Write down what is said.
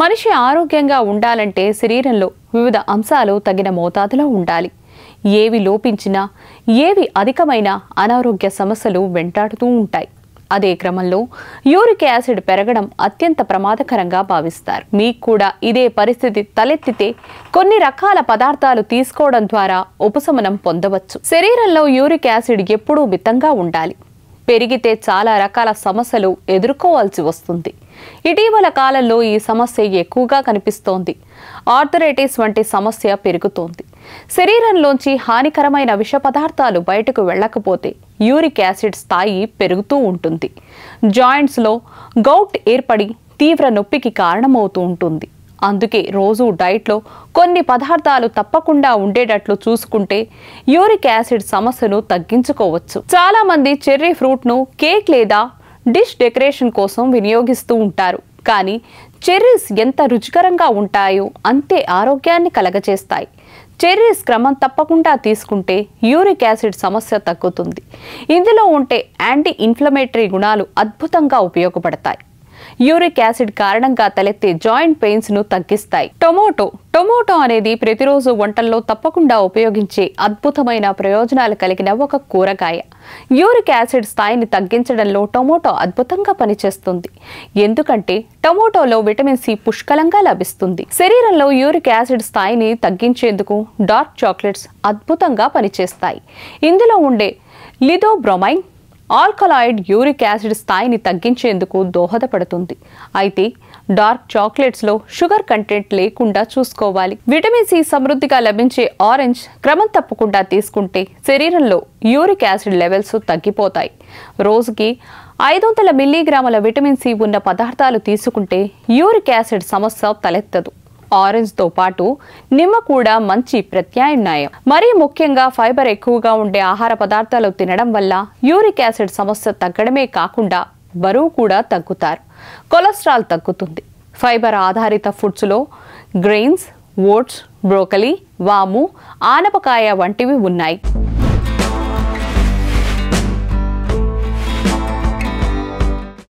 మనిషి ఆరోగ్యంగా ఉండాలంటే శరీరంలో వివిధ అంశాలు తగిన మోతాదులో ఉండాలి ఏవి లోపించినా ఏవి అధికమైన అనారోగ్య సమస్యలు వెంటాడుతూ ఉంటాయి అదే క్రమంలో యూరిక్ యాసిడ్ పెరగడం అత్యంత ప్రమాదకరంగా భావిస్తారు మీకు కూడా ఇదే పరిస్థితి తలెత్తితే కొన్ని రకాల పదార్థాలు తీసుకోవడం ద్వారా ఉపశమనం పొందవచ్చు శరీరంలో యూరిక్ యాసిడ్ ఎప్పుడూ మితంగా ఉండాలి పెరిగితే చాలా రకాల సమస్యలు ఎదుర్కోవాల్సి వస్తుంది ఇటీవల కాలంలో ఈ సమస్య ఎక్కువగా కనిపిస్తోంది ఆర్థరైటిస్ వంటి సమస్య పెరుగుతోంది శరీరంలోంచి హానికరమైన విష పదార్థాలు బయటకు వెళ్ళకపోతే యూరిక్ యాసిడ్ స్థాయి పెరుగుతూ ఉంటుంది జాయింట్స్లో గౌట్ ఏర్పడి తీవ్ర నొప్పికి కారణమవుతూ ఉంటుంది అందుకే రోజు డైట్లో కొన్ని పదార్థాలు తప్పకుండా ఉండేటట్లు చూసుకుంటే యూరిక్ యాసిడ్ సమస్యను తగ్గించుకోవచ్చు చాలామంది చెర్రీ ఫ్రూట్ను కేక్ లేదా డిష్ డెకరేషన్ కోసం వినియోగిస్తూ ఉంటారు కానీ చెర్రీస్ ఎంత రుచికరంగా ఉంటాయో అంతే ఆరోగ్యాన్ని కలగచేస్తాయి చెర్రీస్ క్రమం తప్పకుండా తీసుకుంటే యూరిక్ యాసిడ్ సమస్య తగ్గుతుంది ఇందులో ఉంటే యాంటీ ఇన్ఫ్లమేటరీ గుణాలు అద్భుతంగా ఉపయోగపడతాయి యూరిక్ యాసిడ్ కారణంగా తలెత్తే జాయింట్ పెయిన్స్ ను తగ్గిస్తాయి టొమాటో టొమాటో అనేది ప్రతిరోజు వంటల్లో తప్పకుండా ఉపయోగించే అద్భుతమైన ప్రయోజనాలు కలిగిన ఒక కూరగాయ యూరిక్ యాసిడ్ స్థాయిని తగ్గించడంలో టొమాటో అద్భుతంగా పనిచేస్తుంది ఎందుకంటే టొమాటోలో విటమిన్ సి పుష్కలంగా లభిస్తుంది శరీరంలో యూరిక్ యాసిడ్ స్థాయిని తగ్గించేందుకు డార్క్ చాక్లెట్స్ అద్భుతంగా పనిచేస్తాయి ఇందులో ఉండే లిథోబ్రోమైన్ ఆల్కలాయిడ్ యూరిక్ యాసిడ్ స్థాయిని తగ్గించేందుకు దోహదపడుతుంది అయితే డార్క్ చాక్లెట్స్లో షుగర్ కంటెంట్ లేకుండా చూసుకోవాలి విటమిన్ సి సమృద్ధిగా లభించే ఆరెంజ్ క్రమం తప్పకుండా తీసుకుంటే శరీరంలో యూరిక్ యాసిడ్ లెవెల్స్ తగ్గిపోతాయి రోజుకి ఐదు వందల మిల్లీగ్రాముల విటమిన్ సి ఉన్న పదార్థాలు తీసుకుంటే యూరిక్ యాసిడ్ సమస్య తలెత్తదు ఆరెంజ్తో పాటు నిమ్మ కూడా మంచి ప్రత్యామ్నాయం మరీ ముఖ్యంగా ఫైబర్ ఎక్కువగా ఉండే ఆహార పదార్థాలు తినడం వల్ల యూరిక్ యాసిడ్ సమస్య తగ్గడమే కాకుండా బరువు కూడా తగ్గుతారు కొలెస్ట్రాల్ తగ్గుతుంది ఫైబర్ ఆధారిత ఫుడ్స్లో గ్రెయిన్స్ ఓట్స్ బ్రోకలీ వాము ఆనపకాయ వంటివి ఉన్నాయి